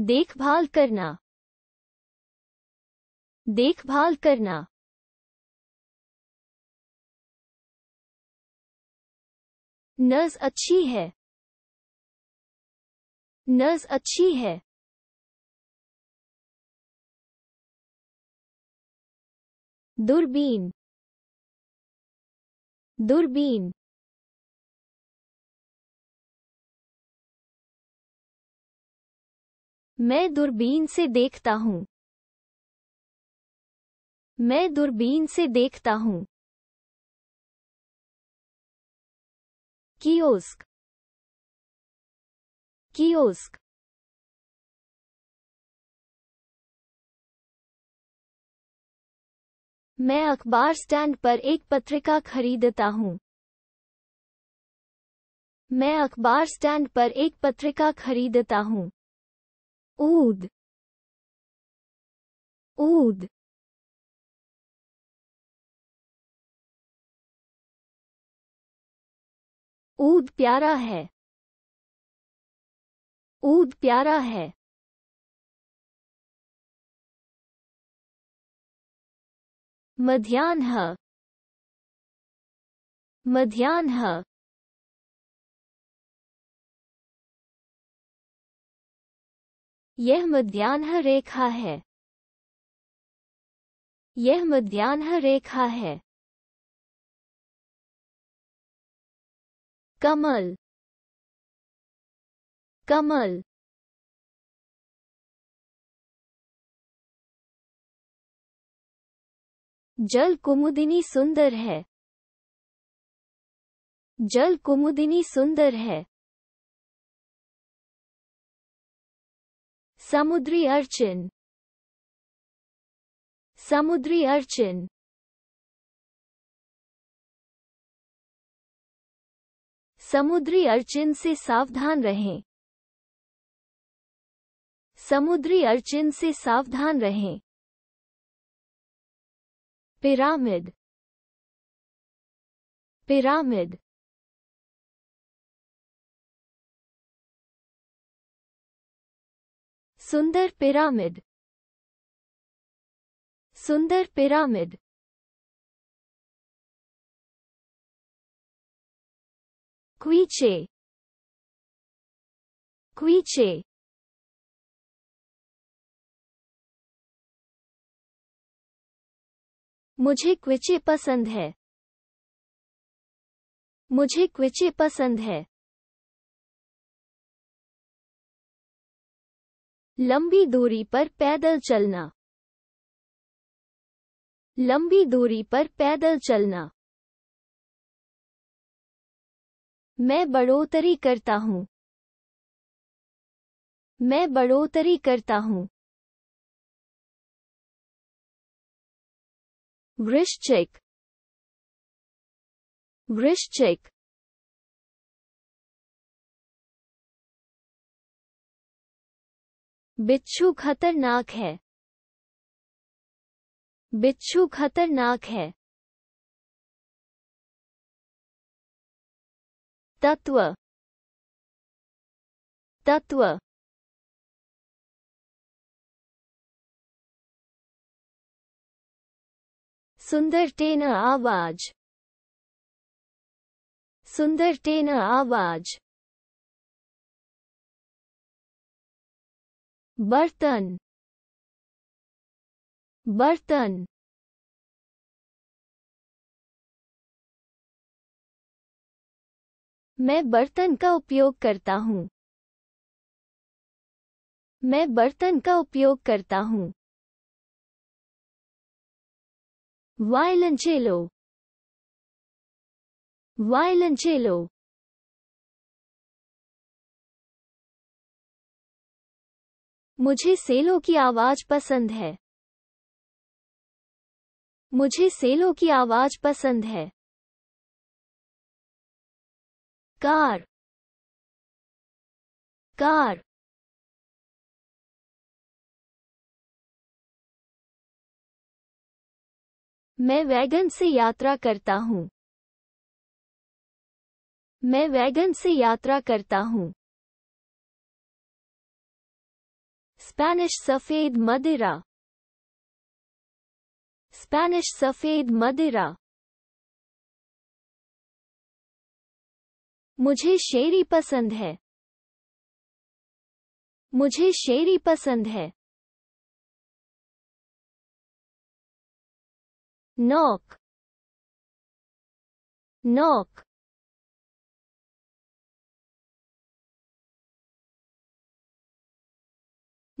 देखभाल करना देखभाल करना नर्स अच्छी है नर्स अच्छी है दूरबीन दूरबीन मैं दूरबीन से देखता हूँ मैं दूरबीन से देखता हूँ कियोस्क कियोस्क मैं अखबार स्टैंड पर एक पत्रिका खरीदता हूँ मैं अखबार स्टैंड पर एक पत्रिका खरीदता हूँ Oud. Oud. ऊद प्यारा है ऊद प्यारा है मध्यान्ह मध्यान्ह यह मध्यान्ह रेखा है यह मध्यान्ह रेखा है कमल कमल जल कुमुदिनी सुंदर है जल कुमुदिनी सुंदर है समुद्री अर्चिन समुद्री अर्चिन समुद्री अर्चिन से सावधान रहें समुद्री अर्चिन से सावधान रहें पिरामिड पिरामिड सुंदर पिरामिड सुंदर पिरामिड क्वीचे क्वीचे मुझे क्विचे पसंद है मुझे क्विचे पसंद है लंबी दूरी पर पैदल चलना लंबी दूरी पर पैदल चलना मैं बढ़ोतरी करता हूँ मैं बढ़ोतरी करता हूँ वृश्चिक वृश्चिक बिच्छू खतरनाक है बिच्छू खतरनाक है तत्व तत्व सुंदर टेना आवाज सुंदर टेना आवाज बर्तन बर्तन मैं बर्तन का उपयोग करता हूँ मैं बर्तन का उपयोग करता हूँ वायलंचेलो वायलंचेलो मुझे सेलो की आवाज पसंद है मुझे सेलो की आवाज पसंद है कार कार मैं वैगन से यात्रा करता हूँ मैं वैगन से यात्रा करता हूँ स्पैनिश सफेद मदिरा स्पैनिश सफेद मदिरा मुझे शेरी पसंद है मुझे शेरी पसंद है नोक नोक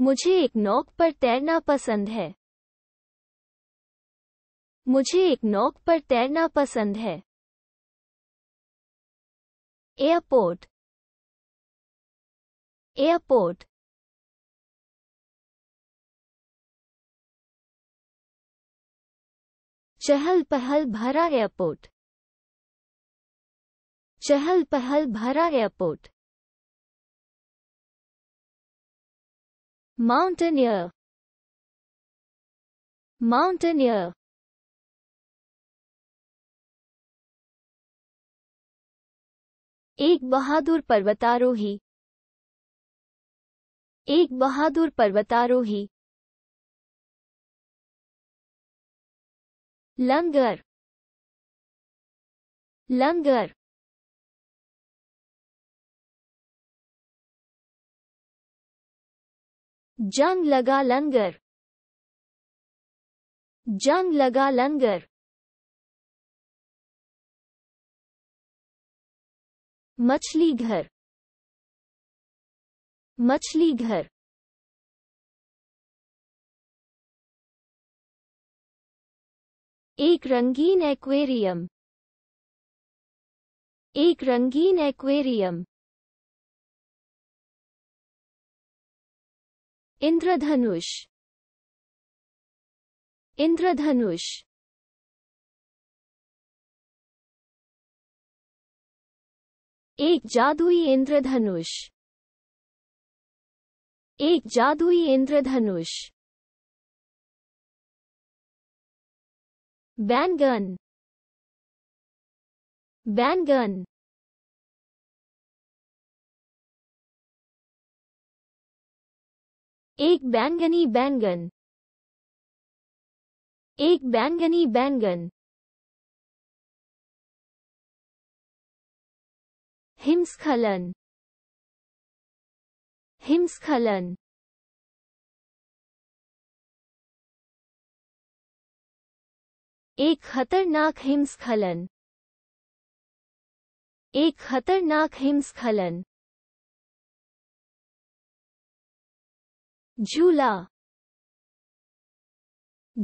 मुझे एक नौक पर तैरना पसंद है मुझे एक नौक पर तैरना पसंद है एयरपोर्ट एयरपोर्ट चहल पहल भरा एयरपोर्ट चहल पहल भरा एयरपोर्ट mountaineer mountaineer एक बहादुर पर्वतारोही एक बहादुर पर्वतारोही लंगर लंगर जंग लगा लंगर जंग लगा लंगर मछली घर मछली घर एक रंगीन एक्वेरियम एक रंगीन एक्वेरियम इंद्रधनुष इंद्रधनुष एक जादुई इंद्रधनुष एक जादुई इंद्रधनुष बैंगन बैंगन एक बैंगनी बैंगन एक बैंगनी बैंगन हिमस्खलन हिमस्खलन एक खतरनाक हिमस्खलन एक खतरनाक हिमस्खलन झूला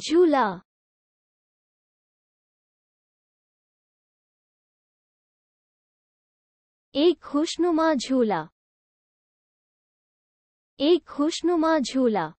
झूला एक खुशनुमा झूला एक खुशनुमा झूला